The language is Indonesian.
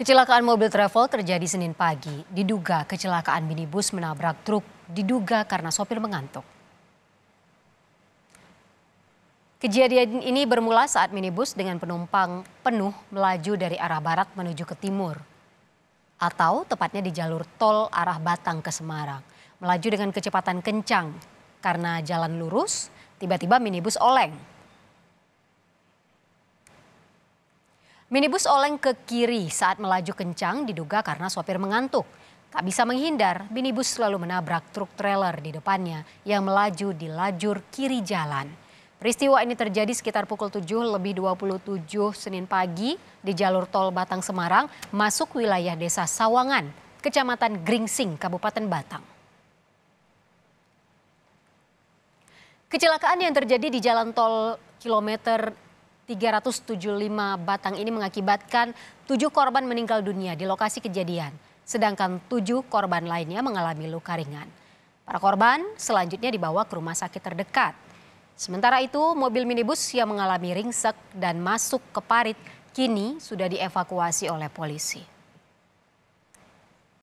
Kecelakaan mobil travel terjadi Senin pagi. Diduga kecelakaan minibus menabrak truk, diduga karena sopir mengantuk. Kejadian ini bermula saat minibus dengan penumpang penuh melaju dari arah barat menuju ke timur. Atau tepatnya di jalur tol arah Batang ke Semarang. Melaju dengan kecepatan kencang karena jalan lurus, tiba-tiba minibus oleng. Minibus oleng ke kiri saat melaju kencang diduga karena sopir mengantuk. Tak bisa menghindar, minibus selalu menabrak truk trailer di depannya yang melaju di lajur kiri jalan. Peristiwa ini terjadi sekitar pukul 7 lebih 27 Senin pagi di jalur tol Batang Semarang masuk wilayah desa Sawangan, Kecamatan Gringsing, Kabupaten Batang. Kecelakaan yang terjadi di jalan tol kilometer 375 batang ini mengakibatkan tujuh korban meninggal dunia di lokasi kejadian, sedangkan tujuh korban lainnya mengalami luka ringan. Para korban selanjutnya dibawa ke rumah sakit terdekat. Sementara itu, mobil minibus yang mengalami ringsek dan masuk ke parit kini sudah dievakuasi oleh polisi.